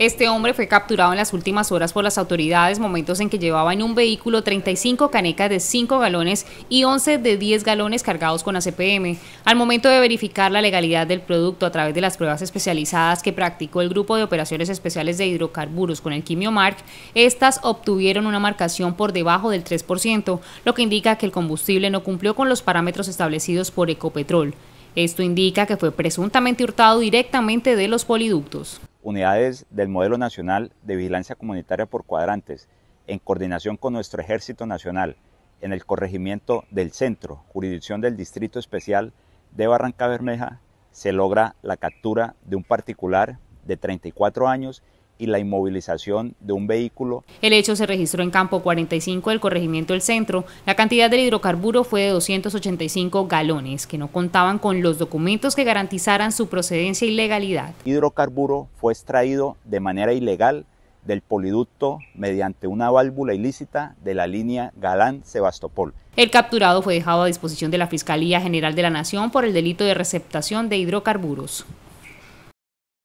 Este hombre fue capturado en las últimas horas por las autoridades, momentos en que llevaba en un vehículo 35 canecas de 5 galones y 11 de 10 galones cargados con ACPM. Al momento de verificar la legalidad del producto a través de las pruebas especializadas que practicó el Grupo de Operaciones Especiales de Hidrocarburos con el Quimiomark, estas obtuvieron una marcación por debajo del 3%, lo que indica que el combustible no cumplió con los parámetros establecidos por Ecopetrol. Esto indica que fue presuntamente hurtado directamente de los poliductos unidades del modelo nacional de vigilancia comunitaria por cuadrantes, en coordinación con nuestro Ejército Nacional, en el corregimiento del centro, jurisdicción del Distrito Especial de Barranca Bermeja, se logra la captura de un particular de 34 años y la inmovilización de un vehículo. El hecho se registró en campo 45 del corregimiento del centro. La cantidad del hidrocarburo fue de 285 galones, que no contaban con los documentos que garantizaran su procedencia y legalidad. Hidrocarburo fue extraído de manera ilegal del poliducto mediante una válvula ilícita de la línea Galán-Sebastopol. El capturado fue dejado a disposición de la Fiscalía General de la Nación por el delito de receptación de hidrocarburos.